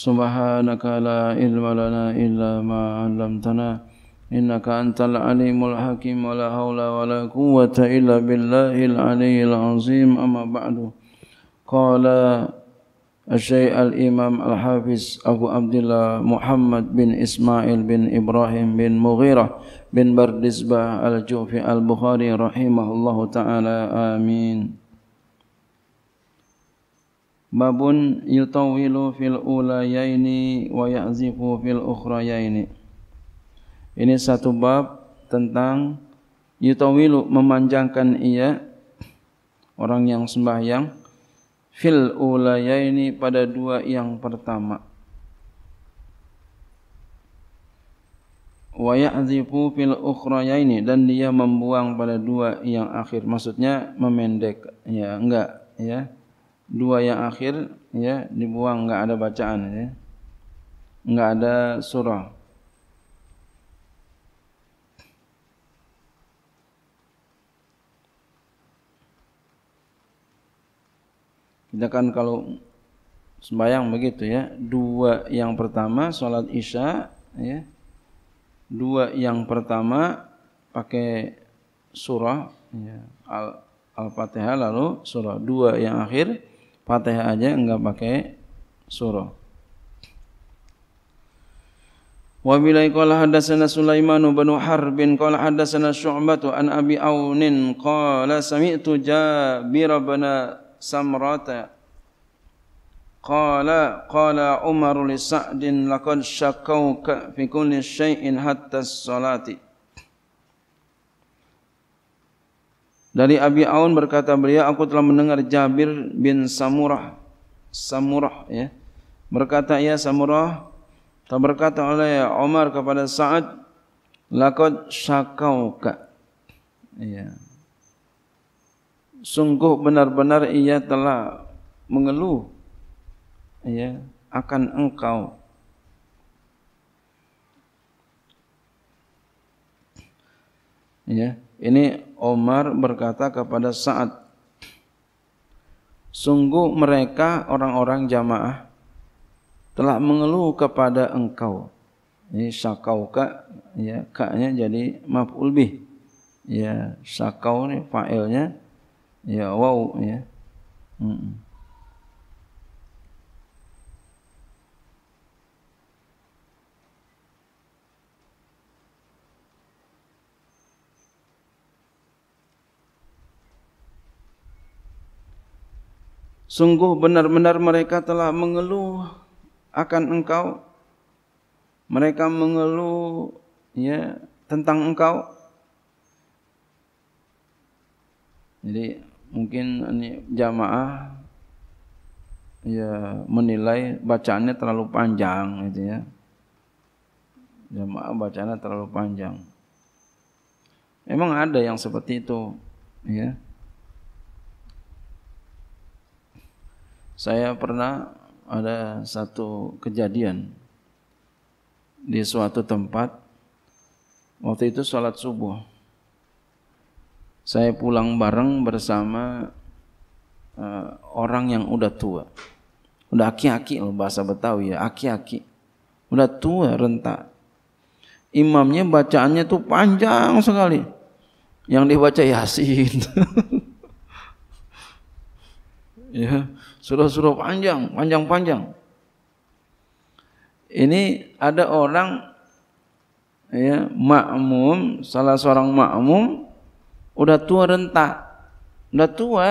سبحانك لا علم لنا إلا ما علمتنا إنك أنت العليم الحكيم ولا حول ولا قوة إلا بالله العلي العظيم أما بعد قال الشيخ الإمام الحافظ أبو عبد الله محمد بن إسماعيل بن إبراهيم بن مغيرة بن بردسبة الجوفي البخاري رحمه الله تعالى آمين Babun Yutawilu fil ulayaini wa ya'zifu fil ukhrayaini. Ini satu bab tentang Yutawilu memanjangkan ia orang yang sembahyang fil ulayaini pada dua yang pertama. Wa ya'zifu fil ukhrayaini dan dia membuang pada dua yang akhir. Maksudnya memendek. Ya, enggak. Ya, dua yang akhir ya dibuang enggak ada bacaan ya. Enggak ada surah. Kita kan kalau sembahyang begitu ya, dua yang pertama salat Isya ya. Dua yang pertama pakai surah ya, Al Al-Fatihah lalu surah dua yang akhir Fatihah aja enggak pakai surah. Wa bilai qala hadatsana Sulaiman bin Harb qala hadatsana Syu'bah an Abi Aunin qala sami'tu Jabir bin Samrata qala qala Umar li Sa'din laqad syakauka fi kulli syai'in hatta as-salati Dari Abi Aun berkata beliau, aku telah mendengar Jabir bin Samurah. Samurah ya. Berkata ya Samurah, tak berkata oleh Umar kepada Sa'ad, lakot syakauka. Ya. Sungguh benar-benar ia telah mengeluh ya, akan engkau. Ya, ini Omar berkata kepada Sa'ad Sungguh mereka orang-orang jamaah telah mengeluh kepada engkau. Ini sakau ka, ya kaknya jadi maf'ul bih. Ya sakau ni fa'ilnya ya wau ya. Mm -mm. Sungguh benar-benar mereka telah mengeluh akan engkau. Mereka mengeluh ya tentang engkau. Jadi mungkin ini jamaah ya menilai bacaannya terlalu panjang gitu ya. Jamaah bacaannya terlalu panjang. Emang ada yang seperti itu, ya. Hmm. Saya pernah ada satu kejadian di suatu tempat waktu itu sholat subuh. Saya pulang bareng bersama uh, orang yang udah tua. Udah aki-aki loh bahasa Betawi ya, aki-aki. Udah tua renta. Imamnya bacaannya tuh panjang sekali. Yang dibaca Yasin. Ya, surah-surah panjang, panjang-panjang. Ini ada orang ya, makmum, salah seorang makmum udah tua renta. Udah tua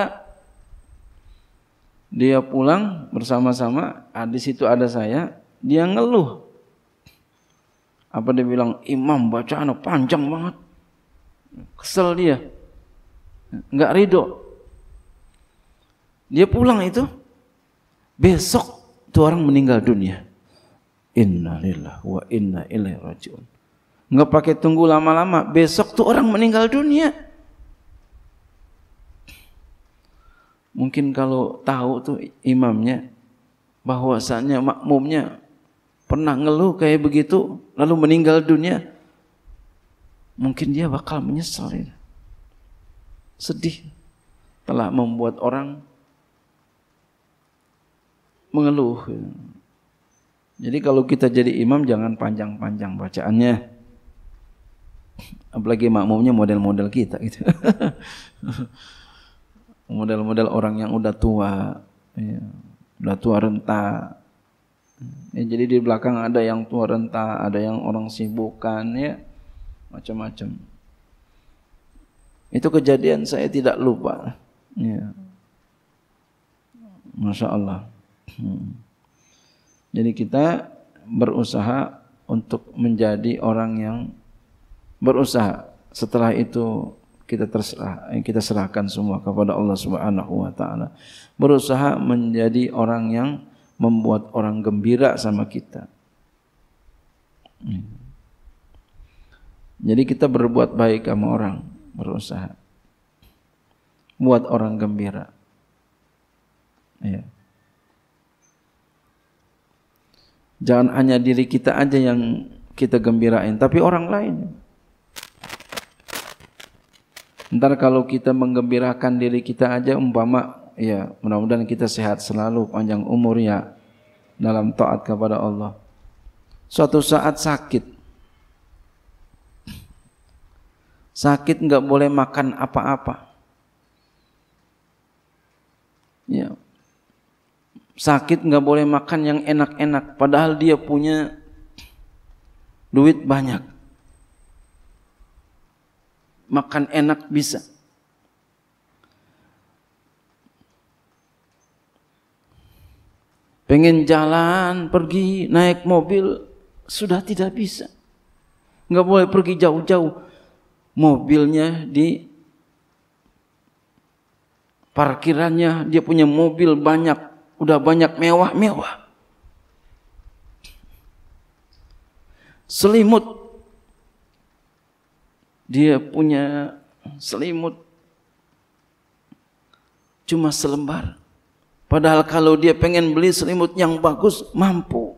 dia pulang bersama-sama, ah, di situ ada saya, dia ngeluh. Apa dia bilang, imam bacaan panjang banget. Kesel dia. Enggak ridho. Dia pulang itu, besok tuh orang meninggal dunia. Inna lillah wa inna ilaihi raji'un. Enggak pakai tunggu lama-lama, besok tuh orang meninggal dunia. Mungkin kalau tahu tuh imamnya bahwasannya makmumnya pernah ngeluh kayak begitu lalu meninggal dunia mungkin dia bakal menyesal sedih telah membuat orang mengeluh. Jadi kalau kita jadi imam jangan panjang-panjang bacaannya. Apalagi makmumnya model-model kita gitu. model-model orang yang udah tua, ya. udah tua renta. Ya, jadi di belakang ada yang tua renta, ada yang orang sibukan ya, macam-macam. Itu kejadian saya tidak lupa. Ya. Masya Allah. Hmm. Jadi kita berusaha untuk menjadi orang yang berusaha. Setelah itu kita terserah, eh, kita serahkan semua kepada Allah Subhanahu wa taala. Berusaha menjadi orang yang membuat orang gembira sama kita. Hmm. Jadi kita berbuat baik sama orang, berusaha buat orang gembira. Ya. Yeah. Jangan hanya diri kita aja yang kita gembirain, tapi orang lain. Ntar kalau kita menggembirakan diri kita aja umpama ya mudah-mudahan kita sehat selalu panjang umurnya dalam taat kepada Allah. Suatu saat sakit. Sakit nggak boleh makan apa-apa. Ya, sakit nggak boleh makan yang enak-enak padahal dia punya duit banyak makan enak bisa pengen jalan pergi naik mobil sudah tidak bisa nggak boleh pergi jauh-jauh mobilnya di parkirannya dia punya mobil banyak udah banyak mewah-mewah. Selimut. Dia punya selimut cuma selembar. Padahal kalau dia pengen beli selimut yang bagus, mampu.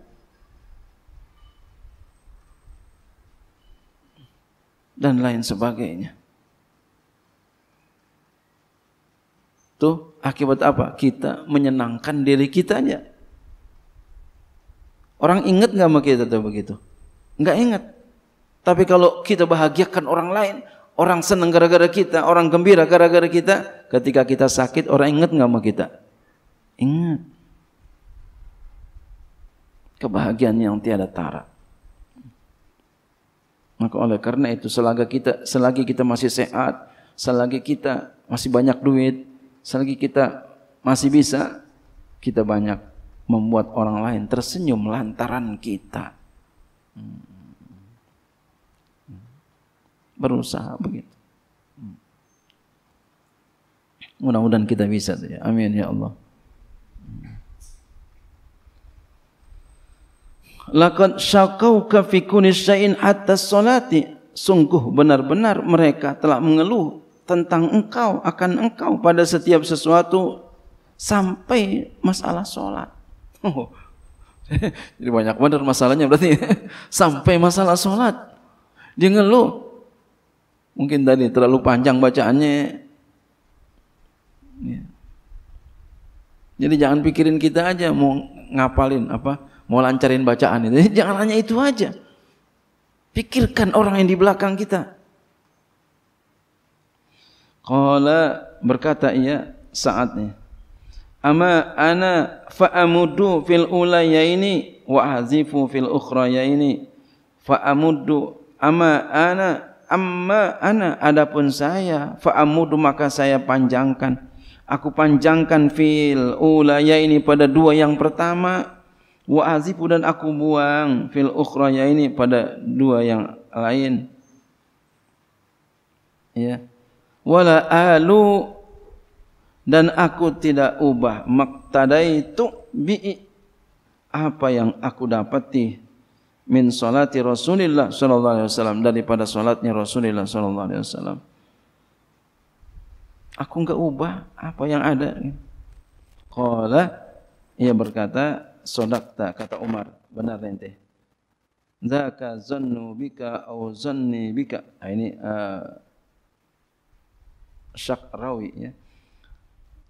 Dan lain sebagainya. itu akibat apa? Kita menyenangkan diri kitanya. Orang ingat nggak sama kita tuh begitu? Nggak ingat. Tapi kalau kita bahagiakan orang lain, orang senang gara-gara kita, orang gembira gara-gara kita, ketika kita sakit orang ingat nggak sama kita? Ingat. Kebahagiaan yang tiada tara. Maka oleh karena itu selagi kita selagi kita masih sehat, selagi kita masih banyak duit, selagi kita masih bisa, kita banyak membuat orang lain tersenyum lantaran kita. Hmm. Berusaha begitu. Hmm. Mudah-mudahan kita bisa ya. Amin ya Allah. Lakon syakau fi kunisyain atas solati. Sungguh benar-benar mereka telah mengeluh tentang engkau, akan engkau pada setiap sesuatu sampai masalah sholat. Oh, jadi banyak benar masalahnya berarti sampai masalah sholat. Dia ngeluh. Mungkin tadi terlalu panjang bacaannya. Iya. Jadi jangan pikirin kita aja mau ngapalin apa, mau lancarin bacaan itu. Jangan hanya itu aja. Pikirkan orang yang di belakang kita. Qala berkata ia saatnya. Ama ana fa'amuddu fil ulayaini wa hazifu fil ukhrayaini fa'amuddu ama ana amma ana adapun saya fa'amuddu maka saya panjangkan aku panjangkan fil ulayaini pada dua yang pertama wa hazifu dan aku buang fil ukhrayaini pada dua yang lain ya yeah. wala alu dan aku tidak ubah maktadaitu bi apa yang aku dapati min salati Rasulillah sallallahu alaihi wasallam daripada salatnya Rasulillah sallallahu alaihi wasallam aku enggak ubah apa yang ada qala ia berkata sadaqta kata Umar benar ente zaka zannu bika au zanni bika ini uh, syak rawi ya.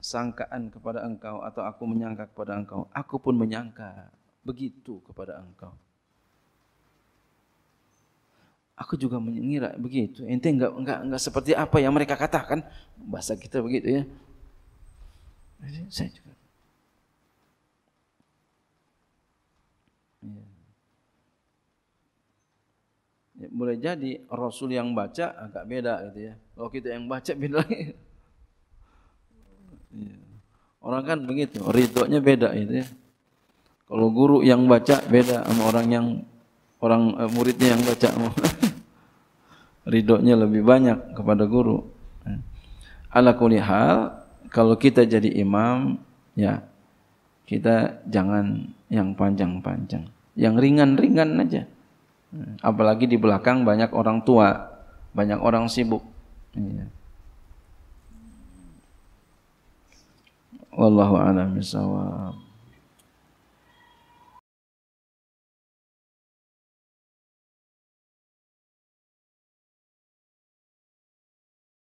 sangkaan kepada engkau atau aku menyangka kepada engkau aku pun menyangka begitu kepada engkau aku juga mengira begitu ente enggak enggak enggak seperti apa yang mereka katakan bahasa kita begitu ya saya juga ya, boleh jadi Rasul yang baca agak beda gitu ya. Kalau kita yang baca beda lagi. Ya. Orang kan begitu, ridhonya beda gitu ya. Kalau guru yang baca beda sama orang yang orang uh, muridnya yang baca. Ridhonya lebih banyak kepada guru. Ya. Ala kulli hal, kalau kita jadi imam, ya kita jangan yang panjang-panjang. Yang ringan-ringan aja. Apalagi di belakang banyak orang tua, banyak orang sibuk. Iya. Wallahu a'lam bishawab.